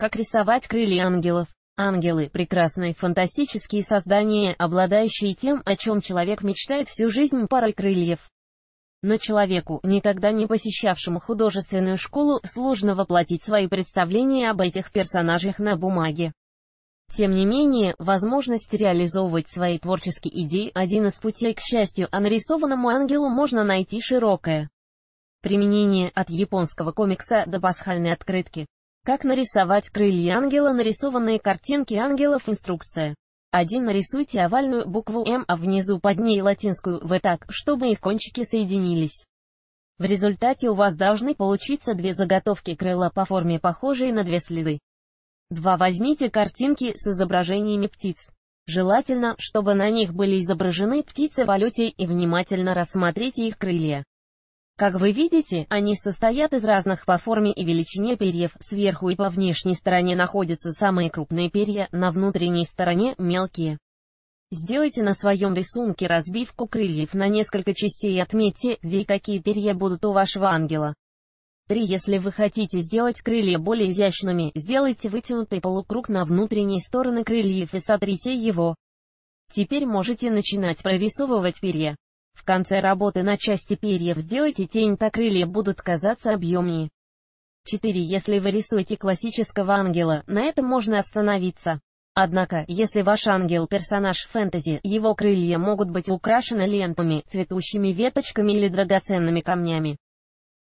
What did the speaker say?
Как рисовать крылья ангелов? Ангелы – прекрасные фантастические создания, обладающие тем, о чем человек мечтает всю жизнь парой крыльев. Но человеку, никогда не посещавшему художественную школу, сложно воплотить свои представления об этих персонажах на бумаге. Тем не менее, возможность реализовывать свои творческие идеи – один из путей к счастью, а нарисованному ангелу можно найти широкое применение от японского комикса до пасхальной открытки. Как нарисовать крылья ангела Нарисованные картинки ангелов Инструкция 1. Нарисуйте овальную букву «М», а внизу под ней латинскую «В» так, чтобы их кончики соединились. В результате у вас должны получиться две заготовки крыла по форме, похожие на две слезы. 2. Возьмите картинки с изображениями птиц. Желательно, чтобы на них были изображены птицы в полете и внимательно рассмотрите их крылья. Как вы видите, они состоят из разных по форме и величине перьев, сверху и по внешней стороне находятся самые крупные перья, на внутренней стороне – мелкие. Сделайте на своем рисунке разбивку крыльев на несколько частей и отметьте, где и какие перья будут у вашего ангела. 3. Если вы хотите сделать крылья более изящными, сделайте вытянутый полукруг на внутренней стороне крыльев и сотрите его. Теперь можете начинать прорисовывать перья. В конце работы на части перьев сделайте тень, так крылья будут казаться объемнее. 4. Если вы рисуете классического ангела, на этом можно остановиться. Однако, если ваш ангел – персонаж фэнтези, его крылья могут быть украшены лентами, цветущими веточками или драгоценными камнями.